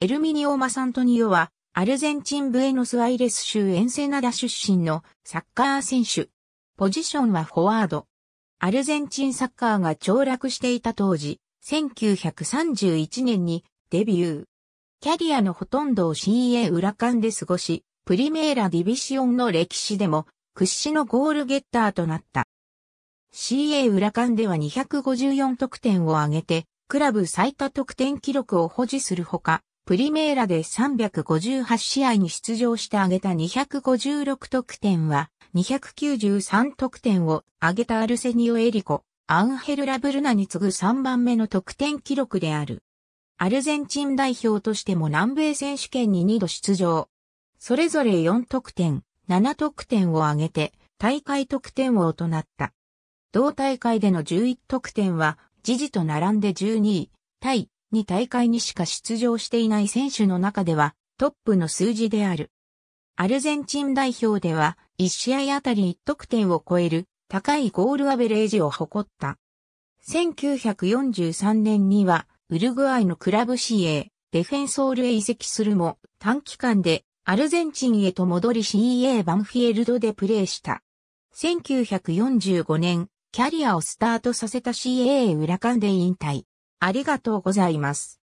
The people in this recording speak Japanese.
エルミニオ・マサントニオは、アルゼンチン・ブエノス・アイレス州エンセナダ出身のサッカー選手。ポジションはフォワード。アルゼンチンサッカーが凋落していた当時、1931年にデビュー。キャリアのほとんどを CA 裏ンで過ごし、プリメーラ・ディビシオンの歴史でも屈指のゴールゲッターとなった。CA 裏ンでは254得点を挙げて、クラブ最多得点記録を保持するほか、プリメーラで358試合に出場して挙げた256得点は、293得点を挙げたアルセニオ・エリコ、アンヘル・ラブルナに次ぐ3番目の得点記録である。アルゼンチン代表としても南米選手権に2度出場。それぞれ4得点、7得点を挙げて、大会得点王となった。同大会での11得点は、時事と並んで12位、対に大会にしか出場していない選手の中ではトップの数字である。アルゼンチン代表では1試合あたり1得点を超える高いゴールアベレージを誇った。1943年にはウルグアイのクラブ CA デフェンソールへ移籍するも短期間でアルゼンチンへと戻り CA バンフィエルドでプレーした。1945年キャリアをスタートさせた CA 裏間で引退。ありがとうございます。